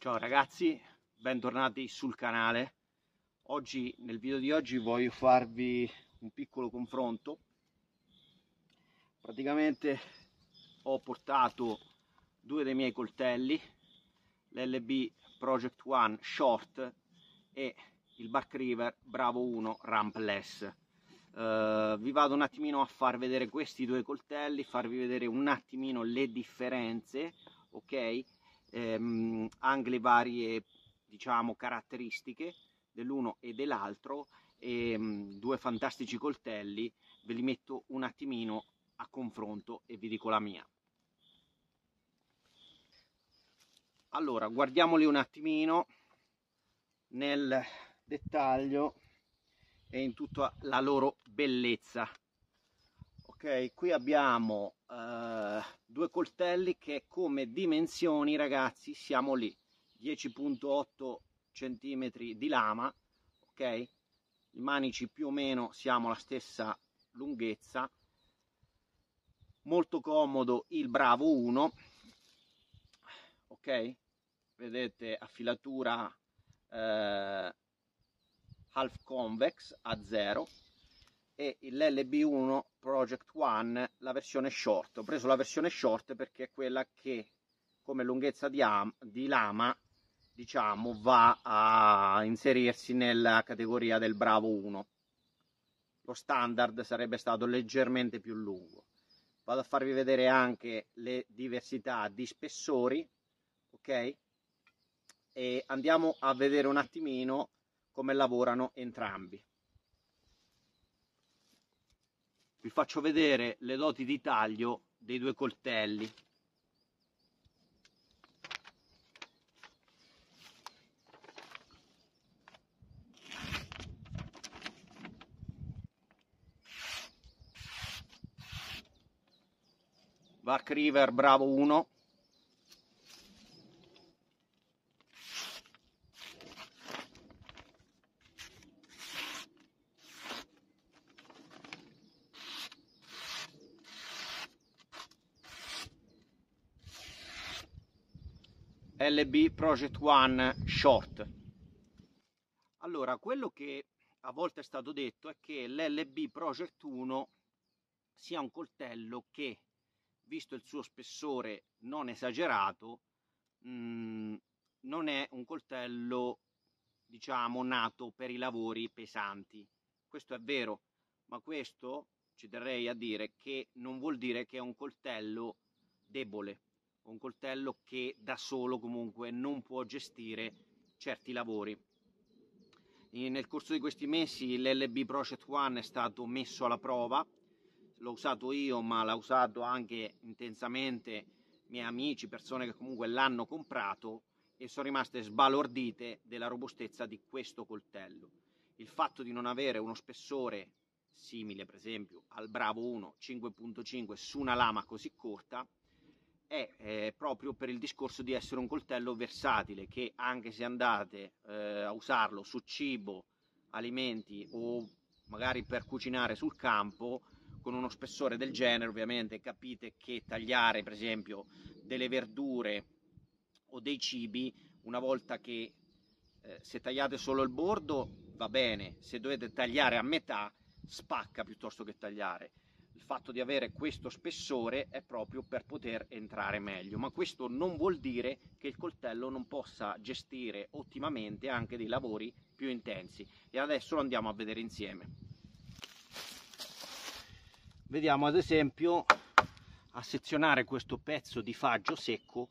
Ciao ragazzi, bentornati sul canale. Oggi, nel video di oggi, voglio farvi un piccolo confronto. Praticamente ho portato due dei miei coltelli, l'LB Project One Short e il Back River Bravo 1 Rampless. Uh, vi vado un attimino a far vedere questi due coltelli, farvi vedere un attimino le differenze, ok? ehm, anche le varie diciamo, caratteristiche dell'uno e dell'altro e ehm, due fantastici coltelli, ve li metto un attimino a confronto e vi dico la mia. Allora, guardiamoli un attimino nel dettaglio e in tutta la loro bellezza ok qui abbiamo eh, due coltelli che come dimensioni ragazzi siamo lì 10.8 cm di lama ok i manici più o meno siamo la stessa lunghezza molto comodo il bravo 1 ok vedete affilatura eh, half convex a 0 e l'LB1 Project One la versione short. Ho preso la versione short perché è quella che come lunghezza di, di lama diciamo va a inserirsi nella categoria del Bravo 1. Lo standard sarebbe stato leggermente più lungo. Vado a farvi vedere anche le diversità di spessori, ok? E andiamo a vedere un attimino come lavorano entrambi. vi faccio vedere le doti di taglio dei due coltelli Back River Bravo 1 LB Project One Short. Allora, quello che a volte è stato detto è che l'LB Project 1 sia un coltello che, visto il suo spessore non esagerato, mh, mm, non è un coltello, diciamo, nato per i lavori pesanti. Questo è vero, ma questo ci terrei a dire che non vuol dire che è un coltello debole un coltello che da solo comunque non può gestire certi lavori. E nel corso di questi mesi l'LB Project One è stato messo alla prova, l'ho usato io ma l'ha usato anche intensamente miei amici, persone che comunque l'hanno comprato e sono rimaste sbalordite della robustezza di questo coltello. Il fatto di non avere uno spessore simile per esempio al Bravo 1 5.5 su una lama così corta è eh, proprio per il discorso di essere un coltello versatile che anche se andate eh, a usarlo su cibo, alimenti o magari per cucinare sul campo con uno spessore del genere ovviamente capite che tagliare per esempio delle verdure o dei cibi una volta che eh, se tagliate solo il bordo va bene se dovete tagliare a metà spacca piuttosto che tagliare il fatto di avere questo spessore è proprio per poter entrare meglio, ma questo non vuol dire che il coltello non possa gestire ottimamente anche dei lavori più intensi e adesso lo andiamo a vedere insieme. Vediamo ad esempio a sezionare questo pezzo di faggio secco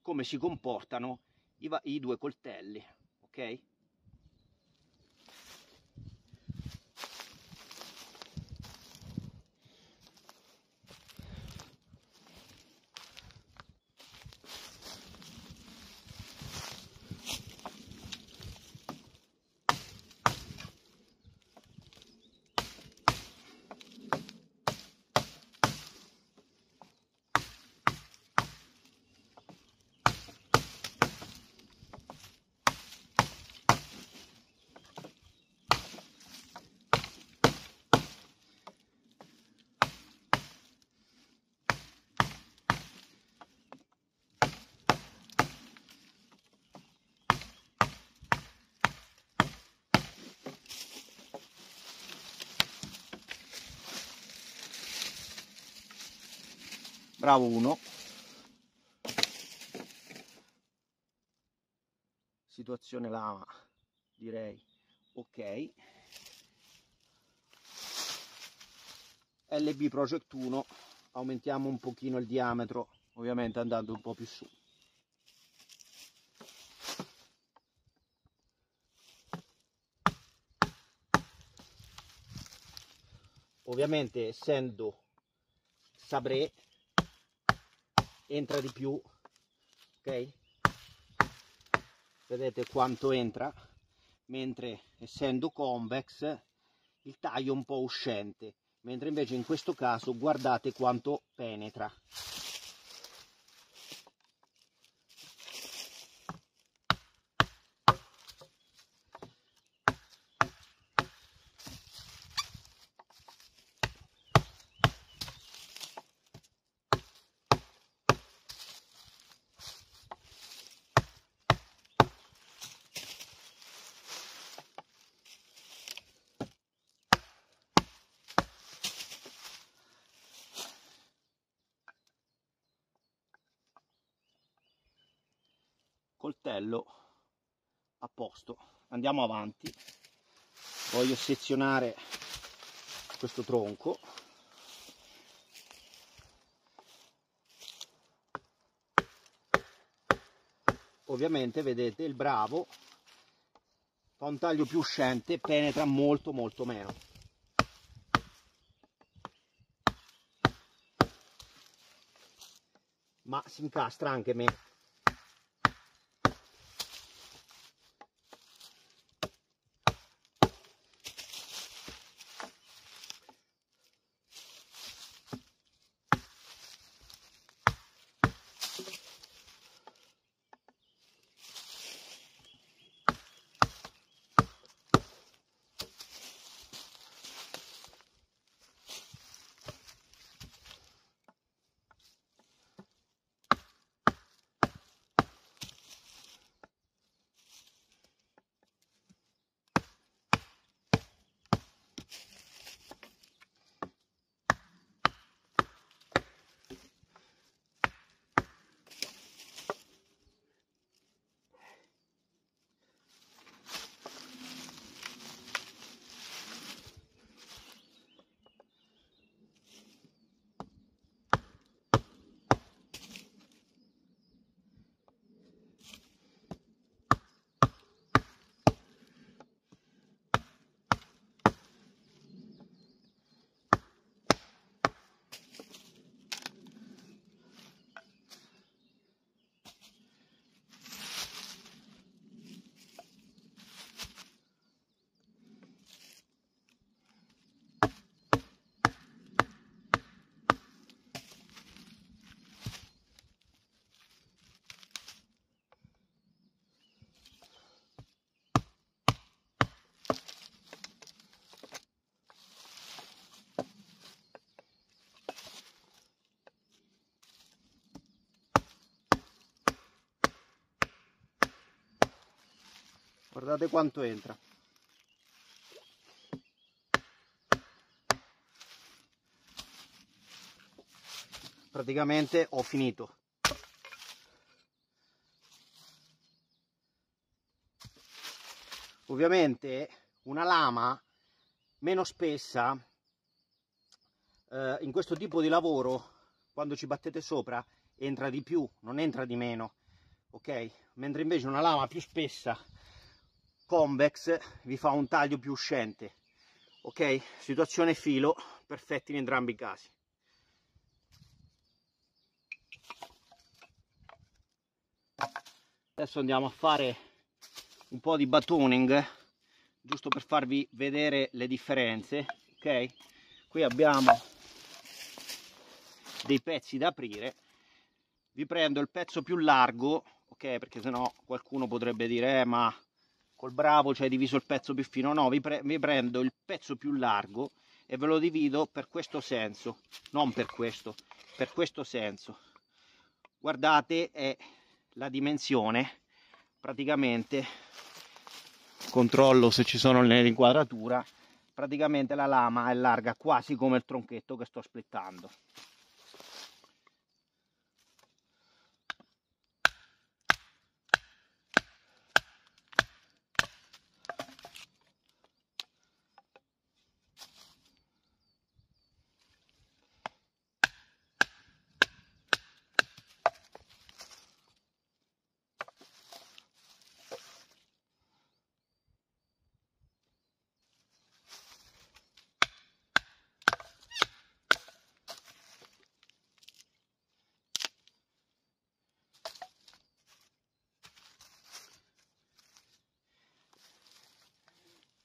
come si comportano i, i due coltelli, ok? bravo uno situazione lama direi ok LB Project 1 aumentiamo un pochino il diametro ovviamente andando un po' più su ovviamente essendo sabré entra di più ok vedete quanto entra mentre essendo convex il taglio è un po' uscente mentre invece in questo caso guardate quanto penetra posto andiamo avanti voglio sezionare questo tronco ovviamente vedete il bravo fa un taglio più uscente penetra molto molto meno ma si incastra anche me guardate quanto entra praticamente ho finito ovviamente una lama meno spessa eh, in questo tipo di lavoro quando ci battete sopra entra di più non entra di meno ok mentre invece una lama più spessa convex vi fa un taglio più uscente ok situazione filo perfetti in entrambi i casi adesso andiamo a fare un po di batoning giusto per farvi vedere le differenze ok qui abbiamo dei pezzi da aprire vi prendo il pezzo più largo ok perché sennò qualcuno potrebbe dire eh, ma col bravo, cioè diviso il pezzo più fino, no, vi, pre vi prendo il pezzo più largo e ve lo divido per questo senso, non per questo, per questo senso. Guardate è la dimensione, praticamente, controllo se ci sono nell'inquadratura, praticamente la lama è larga quasi come il tronchetto che sto splittando.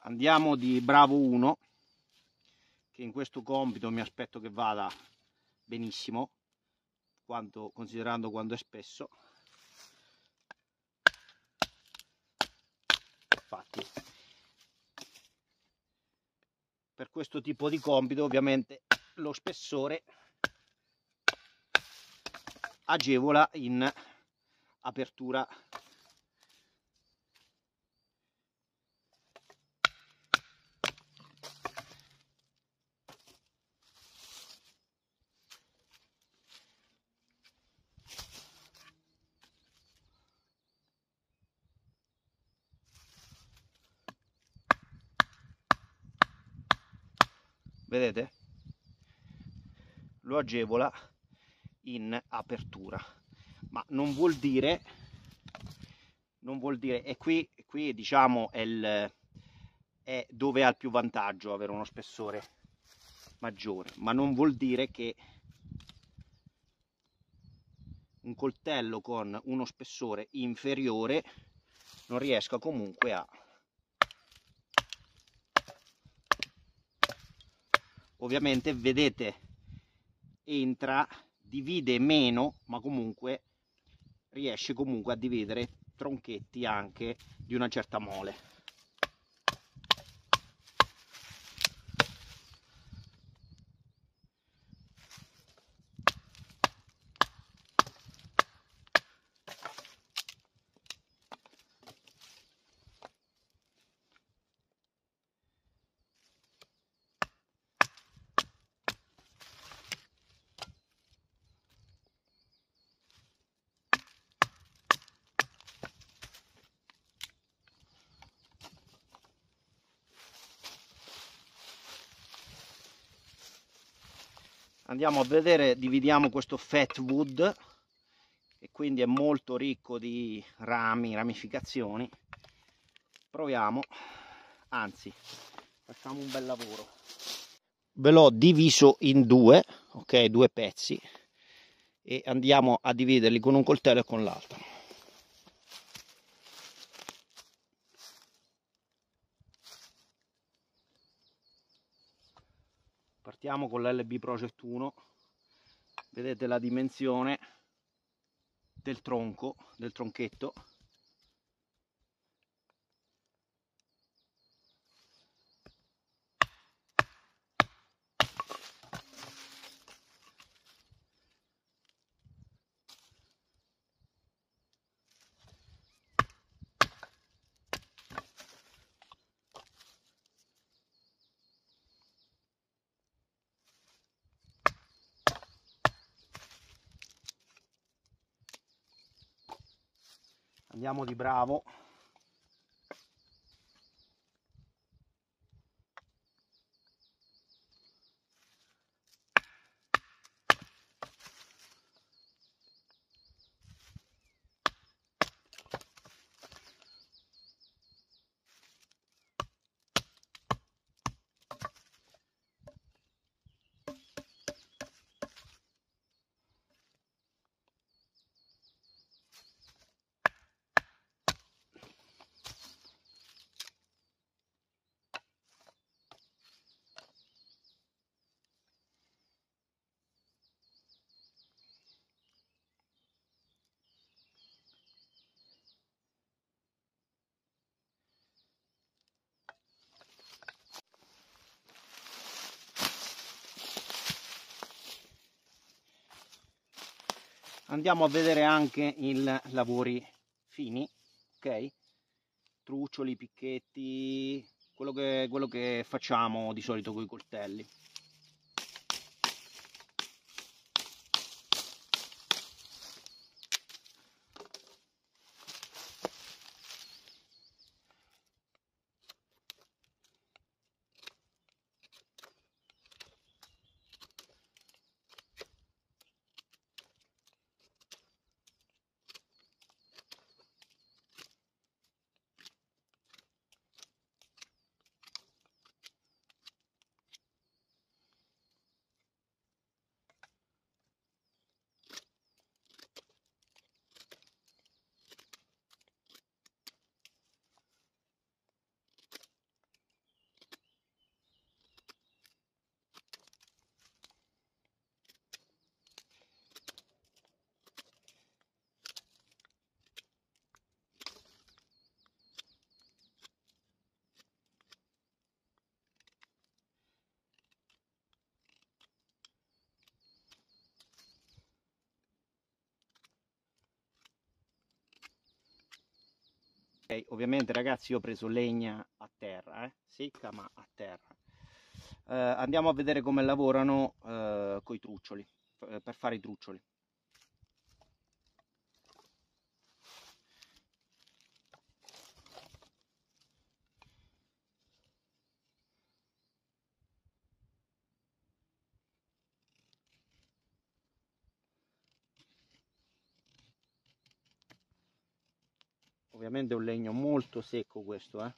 andiamo di bravo 1 che in questo compito mi aspetto che vada benissimo quanto, considerando quanto è spesso infatti per questo tipo di compito ovviamente lo spessore agevola in apertura vedete lo agevola in apertura ma non vuol dire non vuol dire e qui, qui diciamo è, il, è dove ha il più vantaggio avere uno spessore maggiore ma non vuol dire che un coltello con uno spessore inferiore non riesca comunque a ovviamente vedete entra divide meno ma comunque riesce comunque a dividere tronchetti anche di una certa mole andiamo a vedere dividiamo questo fat wood e quindi è molto ricco di rami ramificazioni proviamo anzi facciamo un bel lavoro ve l'ho diviso in due ok due pezzi e andiamo a dividerli con un coltello e con l'altro partiamo con l'LB Project 1 vedete la dimensione del tronco del tronchetto andiamo di bravo andiamo a vedere anche i lavori fini ok truccioli picchetti quello che, quello che facciamo di solito con i coltelli Okay, ovviamente ragazzi io ho preso legna a terra, eh? secca ma a terra. Eh, andiamo a vedere come lavorano eh, con i truccioli, per fare i truccioli. ovviamente è un legno molto secco questo eh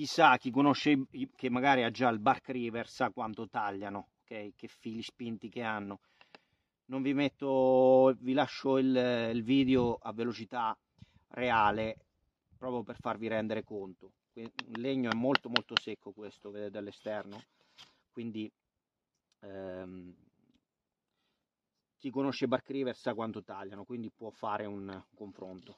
chi sa, chi conosce, che magari ha già il bark river, sa quanto tagliano, ok? che fili spinti che hanno. Non vi metto, vi lascio il, il video a velocità reale, proprio per farvi rendere conto. Il legno è molto molto secco questo, vedete dall'esterno, quindi ehm, chi conosce bark river sa quanto tagliano, quindi può fare un confronto.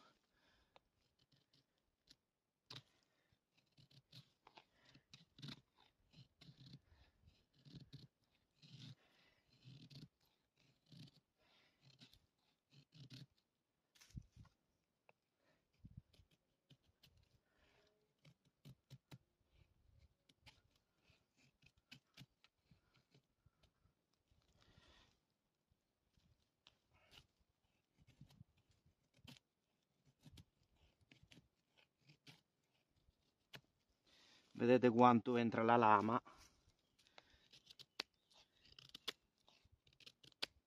vedete quanto entra la lama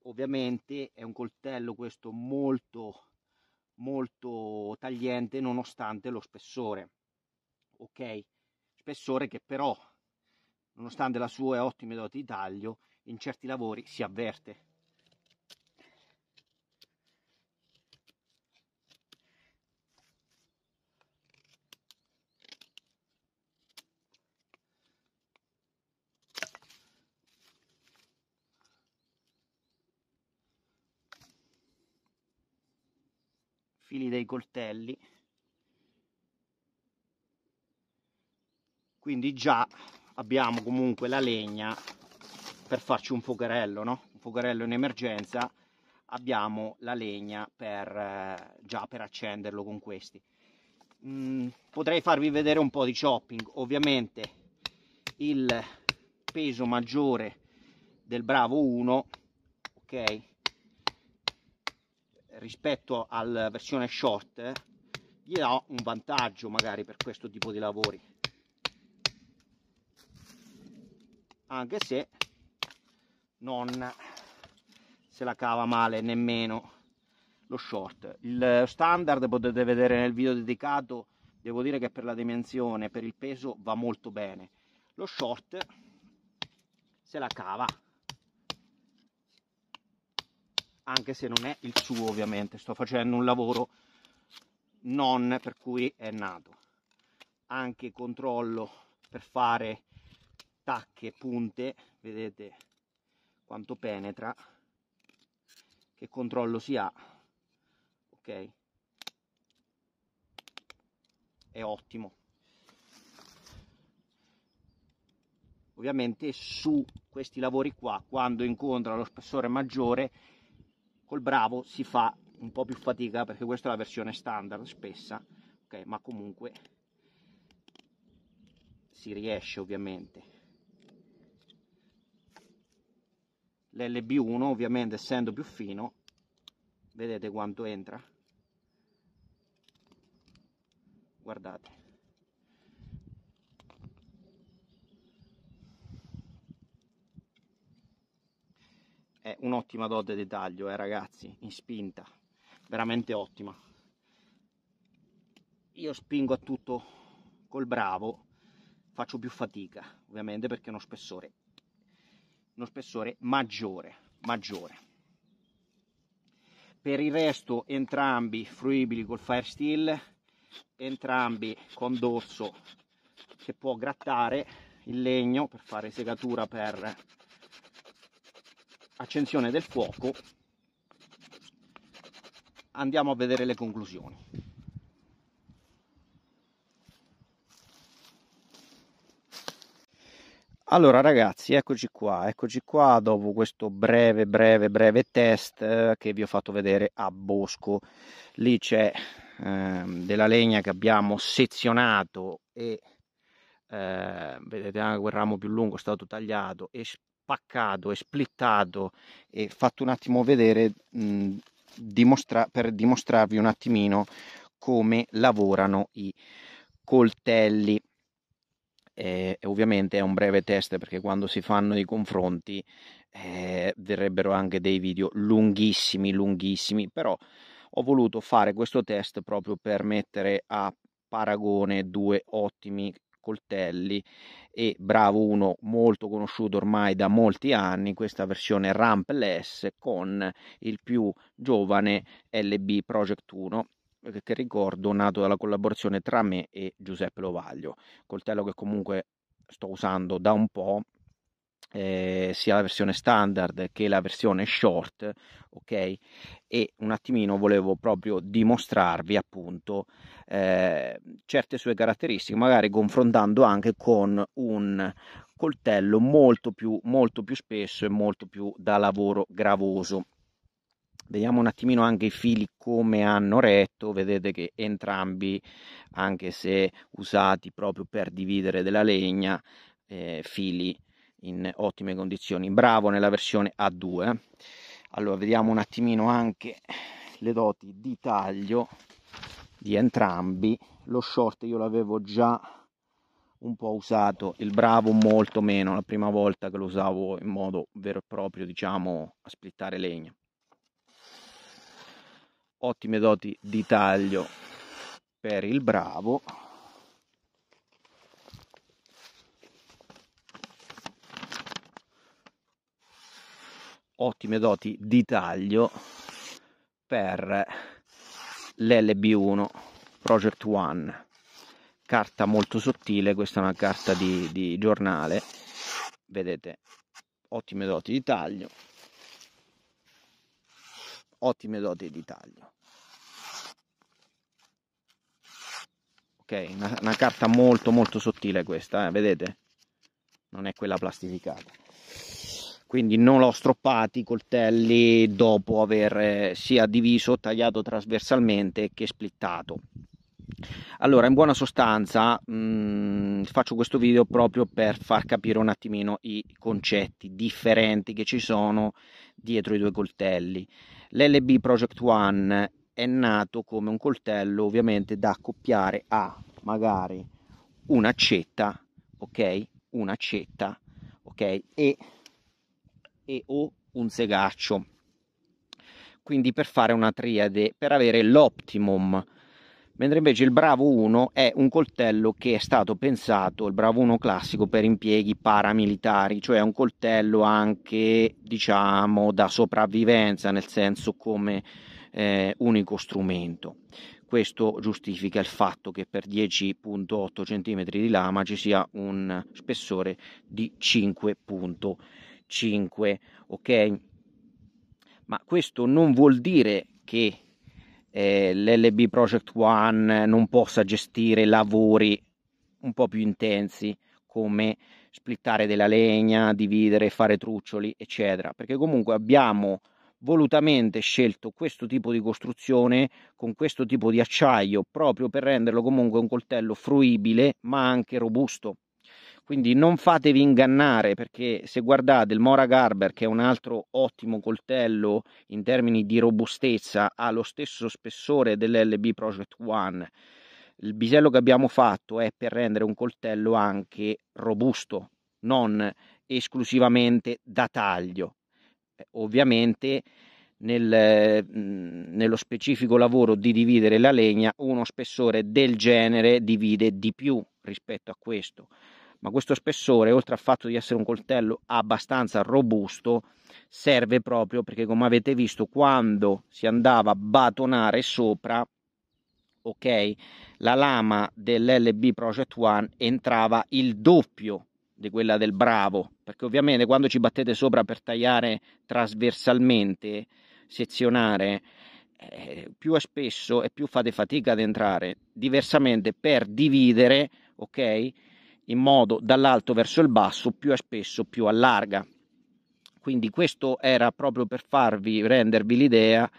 ovviamente è un coltello questo molto molto tagliente nonostante lo spessore ok spessore che però nonostante la sua ottime doti di taglio in certi lavori si avverte fili dei coltelli quindi già abbiamo comunque la legna per farci un focherello no? un focherello in emergenza abbiamo la legna per, eh, già per accenderlo con questi mm, potrei farvi vedere un po' di shopping ovviamente il peso maggiore del Bravo 1 ok rispetto alla versione short gli dà un vantaggio magari per questo tipo di lavori anche se non se la cava male nemmeno lo short il standard potete vedere nel video dedicato devo dire che per la dimensione per il peso va molto bene lo short se la cava anche se non è il suo ovviamente, sto facendo un lavoro non per cui è nato. Anche controllo per fare tacche, punte, vedete quanto penetra, che controllo si ha, ok? È ottimo. Ovviamente su questi lavori qua, quando incontra lo spessore maggiore, Col Bravo si fa un po' più fatica perché questa è la versione standard spessa, ok? Ma comunque si riesce ovviamente. L'LB1 ovviamente essendo più fino, vedete quanto entra? Guardate. è un'ottima dote di taglio eh, ragazzi in spinta veramente ottima io spingo a tutto col bravo faccio più fatica ovviamente perché è uno spessore uno spessore maggiore maggiore per il resto entrambi fruibili col fire steel entrambi con dorso che può grattare il legno per fare segatura per accensione del fuoco andiamo a vedere le conclusioni. Allora ragazzi, eccoci qua, eccoci qua dopo questo breve breve breve test eh, che vi ho fatto vedere a Bosco. Lì c'è eh, della legna che abbiamo sezionato e eh, vedete anche quel ramo più lungo è stato tagliato e spaccato e splittato e fatto un attimo vedere mh, mhmm, dimostra- per dimostrarvi un attimino come lavorano i coltelli. Eh, ovviamente è un breve test perché quando si fanno i confronti eh, verrebbero anche dei video lunghissimi, lunghissimi, però ho voluto fare questo test proprio per mettere a paragone due ottimi coltelli e Bravo uno molto conosciuto ormai da molti anni, questa versione rampless con il più giovane LB Project 1 eh, che ricordo nato dalla collaborazione tra me e Giuseppe Lovaglio, coltello che comunque sto usando da un po' eh, sia la versione standard che la versione short, ok? E un attimino volevo proprio dimostrarvi appunto eh, certe sue caratteristiche, magari confrontando anche con un coltello molto più, molto più spesso e molto più da lavoro gravoso. Vediamo un attimino anche i fili come hanno retto, vedete che entrambi, anche se usati proprio per dividere della legna, eh, fili in ottime condizioni. Bravo nella versione A2. Allora vediamo un attimino anche le doti di taglio di entrambi. Lo short io l'avevo già un po' usato, il bravo molto meno, la prima volta che lo usavo in modo vero e proprio, diciamo, a splittare legno Ottime doti di taglio per il bravo ottime doti di taglio per l'LB1 Project One carta molto sottile questa è una carta di, di giornale vedete ottime doti di taglio ottime doti di taglio ok una, una carta molto molto sottile questa eh? vedete non è quella plastificata quindi non l'ho stroppati i coltelli dopo aver eh, sia diviso, tagliato trasversalmente che splittato. Allora, in buona sostanza mh, mm, faccio questo video proprio per far capire un attimino i concetti differenti che ci sono dietro i due coltelli. L'LB Project One è nato come un coltello ovviamente da accoppiare a magari un'accetta, ok? Un'accetta, ok? E e o un segaccio. Quindi per fare una triade, per avere l'optimum. Mentre invece il Bravo 1 è un coltello che è stato pensato, il Bravo 1 classico, per impieghi paramilitari, cioè un coltello anche, diciamo, da sopravvivenza, nel senso come eh, unico strumento. Questo giustifica il fatto che per 10.8 cm di lama ci sia un spessore di 5.8 5, ok? Ma questo non vuol dire che eh, l'LB Project One non possa gestire lavori un po' più intensi come splittare della legna, dividere, fare truccioli, eccetera, perché comunque abbiamo volutamente scelto questo tipo di costruzione con questo tipo di acciaio proprio per renderlo comunque un coltello fruibile ma anche robusto quindi non fatevi ingannare perché se guardate il Mora Garber, che è un altro ottimo coltello in termini di robustezza, ha lo stesso spessore dell'LB Project One. Il bisello che abbiamo fatto è per rendere un coltello anche robusto, non esclusivamente da taglio. Eh, ovviamente nel, nello specifico lavoro di dividere la legna, uno spessore del genere divide di più rispetto a questo ma questo spessore, oltre al fatto di essere un coltello abbastanza robusto, serve proprio perché come avete visto quando si andava a batonare sopra, ok, la lama dell'LB Project One entrava il doppio di quella del Bravo, perché ovviamente quando ci battete sopra per tagliare trasversalmente, sezionare, eh, più è spesso e più fate fatica ad entrare, diversamente per dividere, ok, in modo dall'alto verso il basso, più è spesso più allarga. Quindi questo era proprio per farvi rendervi l'idea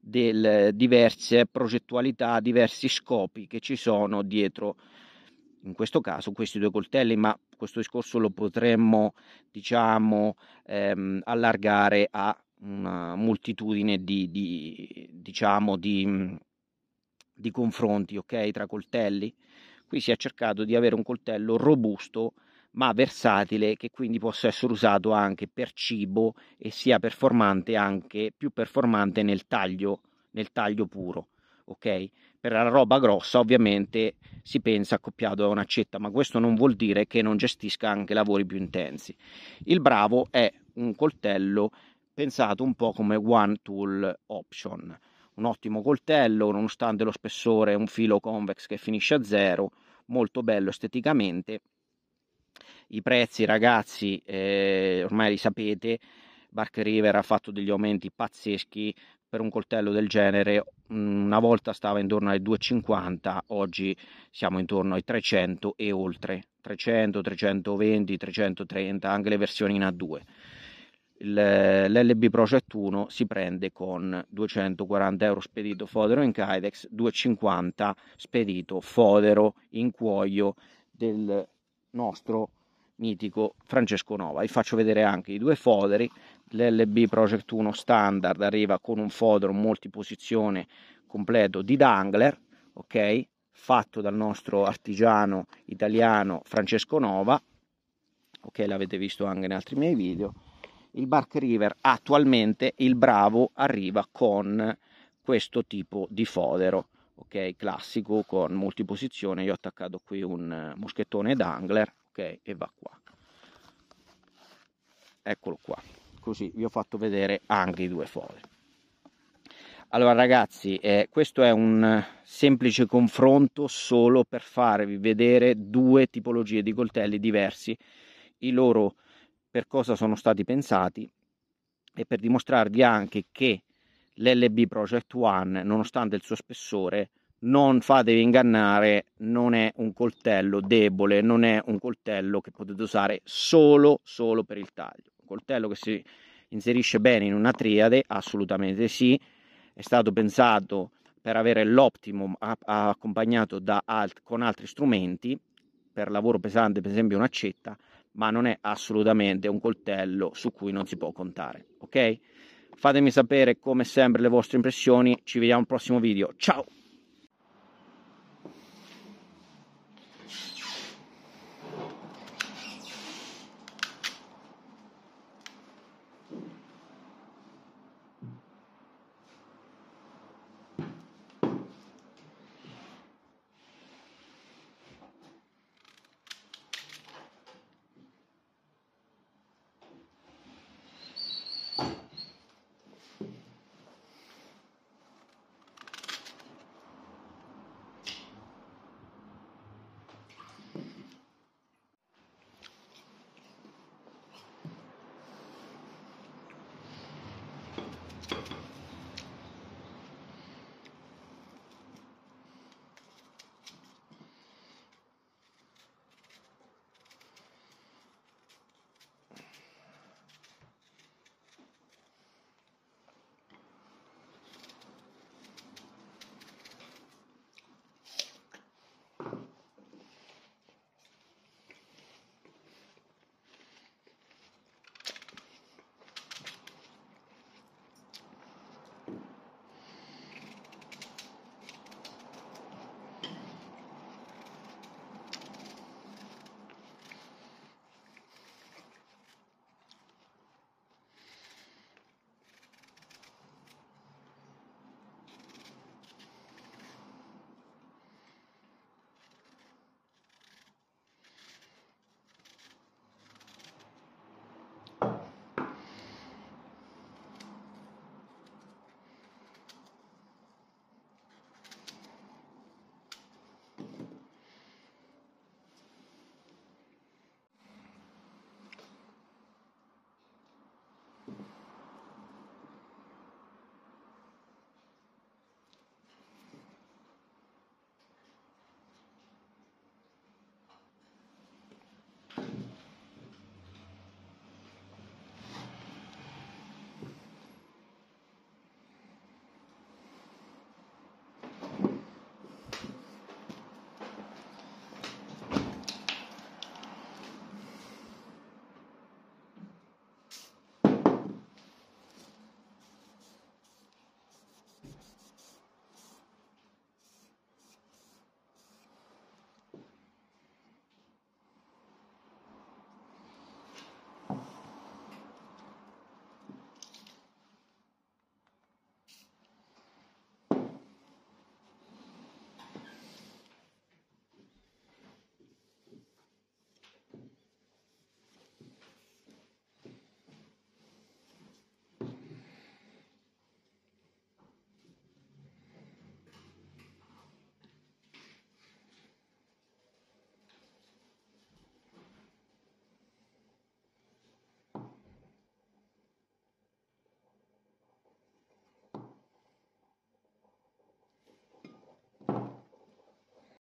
delle diverse progettualità, diversi scopi che ci sono dietro in questo caso questi due coltelli, ma questo discorso lo potremmo diciamo ehm, allargare a una moltitudine di, di diciamo di, di confronti, ok, tra coltelli Qui si è cercato di avere un coltello robusto ma versatile che quindi possa essere usato anche per cibo e sia performante anche più performante nel taglio, nel taglio puro. Ok? Per la roba grossa ovviamente si pensa accoppiato a un'accetta, ma questo non vuol dire che non gestisca anche lavori più intensi. Il Bravo è un coltello pensato un po' come one tool option, un ottimo coltello, nonostante lo spessore un filo convex che finisce a zero, molto bello esteticamente. I prezzi, ragazzi, eh, ormai li sapete, Bark River ha fatto degli aumenti pazzeschi per un coltello del genere, mm, una volta stava intorno ai 2,50, oggi siamo intorno ai 300 e oltre, 300, 320, 330, anche le versioni in A2 l'LB Project 1 si prende con 240 euro spedito fodero in Kydex, 250 spedito fodero in cuoio del nostro mitico Francesco Nova. Vi faccio vedere anche i due foderi, l'LB Project 1 standard arriva con un fodero multiposizione completo di Dangler, ok? fatto dal nostro artigiano italiano Francesco Nova, ok? l'avete visto anche in altri miei video, il Bark River attualmente il Bravo arriva con questo tipo di fodero ok classico con multiposizione io ho attaccato qui un eh, moschettone d'angler ok e va qua eccolo qua così vi ho fatto vedere anche i due foderi allora ragazzi eh, questo è un semplice confronto solo per farvi vedere due tipologie di coltelli diversi i loro per cosa sono stati pensati e per dimostrarvi anche che l'LB Project One, nonostante il suo spessore, non fatevi ingannare, non è un coltello debole, non è un coltello che potete usare solo, solo per il taglio. Un coltello che si inserisce bene in una triade, assolutamente sì, è stato pensato per avere l'optimum accompagnato da alt- con altri strumenti, per lavoro pesante, per esempio un'accetta, ma non è assolutamente un coltello su cui non si può contare, ok? Fatemi sapere come sempre le vostre impressioni, ci vediamo al prossimo video, ciao! Thank you.